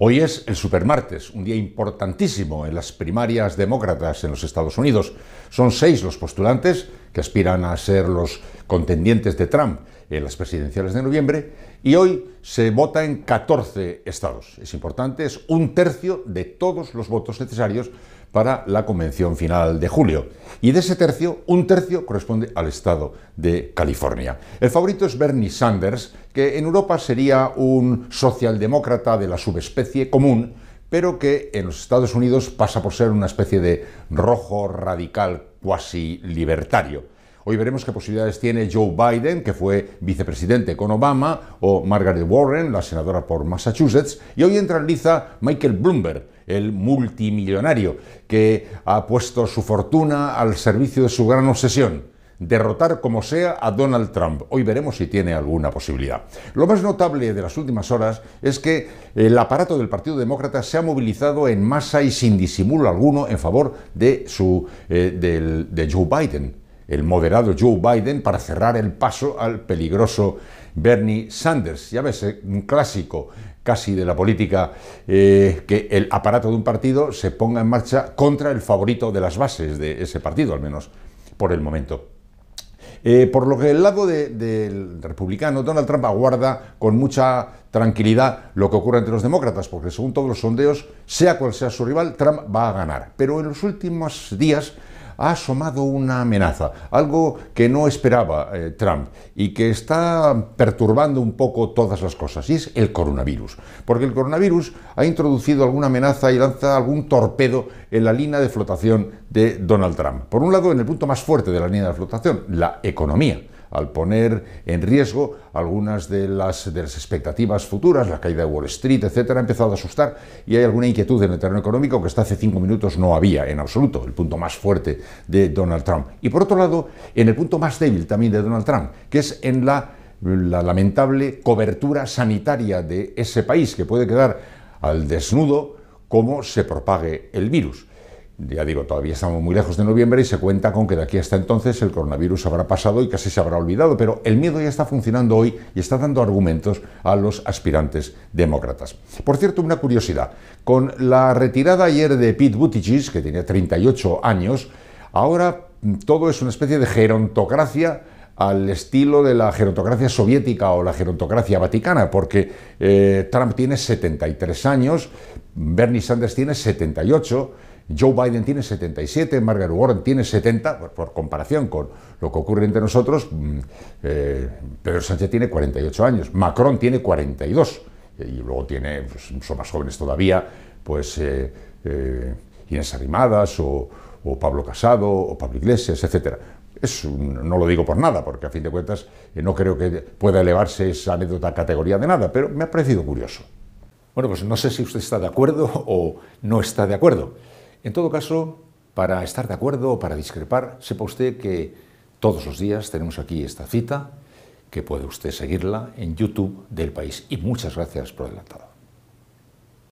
Hoy es el supermartes, un día importantísimo en las primarias demócratas en los Estados Unidos. Son seis los postulantes que aspiran a ser los contendientes de Trump en las presidenciales de noviembre y hoy se vota en 14 estados. Es importante, es un tercio de todos los votos necesarios para la convención final de julio. Y de ese tercio, un tercio corresponde al estado de California. El favorito es Bernie Sanders, que en Europa sería un socialdemócrata de la subespecie común, pero que en los Estados Unidos pasa por ser una especie de rojo radical cuasi libertario. Hoy veremos qué posibilidades tiene Joe Biden, que fue vicepresidente con Obama, o Margaret Warren, la senadora por Massachusetts, y hoy entra en liza Michael Bloomberg, el multimillonario, que ha puesto su fortuna al servicio de su gran obsesión derrotar como sea a Donald Trump. Hoy veremos si tiene alguna posibilidad. Lo más notable de las últimas horas es que el aparato del Partido Demócrata se ha movilizado en masa y sin disimulo alguno en favor de, su, eh, de Joe Biden el moderado Joe Biden para cerrar el paso al peligroso Bernie Sanders. Ya ves, eh, un clásico casi de la política, eh, que el aparato de un partido se ponga en marcha contra el favorito de las bases de ese partido, al menos por el momento. Eh, por lo que el lado del republicano, Donald Trump aguarda con mucha tranquilidad lo que ocurre entre los demócratas, porque según todos los sondeos, sea cual sea su rival, Trump va a ganar. Pero en los últimos días ha asomado una amenaza, algo que no esperaba eh, Trump y que está perturbando un poco todas las cosas, y es el coronavirus. Porque el coronavirus ha introducido alguna amenaza y lanza algún torpedo en la línea de flotación de Donald Trump. Por un lado, en el punto más fuerte de la línea de flotación, la economía al poner en riesgo algunas de las, expectativas futuras, la caída de Wall Street, etcétera, ha empezado a asustar y hay alguna inquietud en el terreno económico que hasta hace cinco minutos no había en absoluto, el punto más fuerte de Donald Trump. Y por otro lado, en el punto más débil también de Donald Trump, que es en la, la lamentable cobertura sanitaria de ese país, que puede quedar al desnudo cómo se propague el virus ya digo, todavía estamos muy lejos de noviembre y se cuenta con que de aquí hasta entonces el coronavirus habrá pasado y casi se habrá olvidado, pero el miedo ya está funcionando hoy y está dando argumentos a los aspirantes demócratas. Por cierto, una curiosidad, con la retirada ayer de Pete Buttigieg, que tenía 38 años, ahora todo es una especie de gerontocracia al estilo de la gerontocracia soviética o la gerontocracia vaticana, porque eh, Trump tiene 73 años, Bernie Sanders tiene 78, Joe Biden tiene 77, Margaret Warren tiene 70, por, comparación con lo que ocurre entre nosotros, mm, eh, Pedro Sánchez tiene 48 años, Macron tiene 42, y luego tiene, pues, son más jóvenes todavía, pues eh, eh, Inés Arrimadas o, Pablo Casado o Pablo Iglesias, etc. no lo digo por nada, porque a fin de cuentas no creo que pueda elevarse esa anécdota a categoría de nada, pero me ha parecido curioso. Bueno, pues no sé si usted está de acuerdo o no está de acuerdo. En todo caso, para estar de acuerdo o para discrepar, sepa usted que todos los días tenemos aquí esta cita, que puede usted seguirla en YouTube del país. Y muchas gracias por adelantado.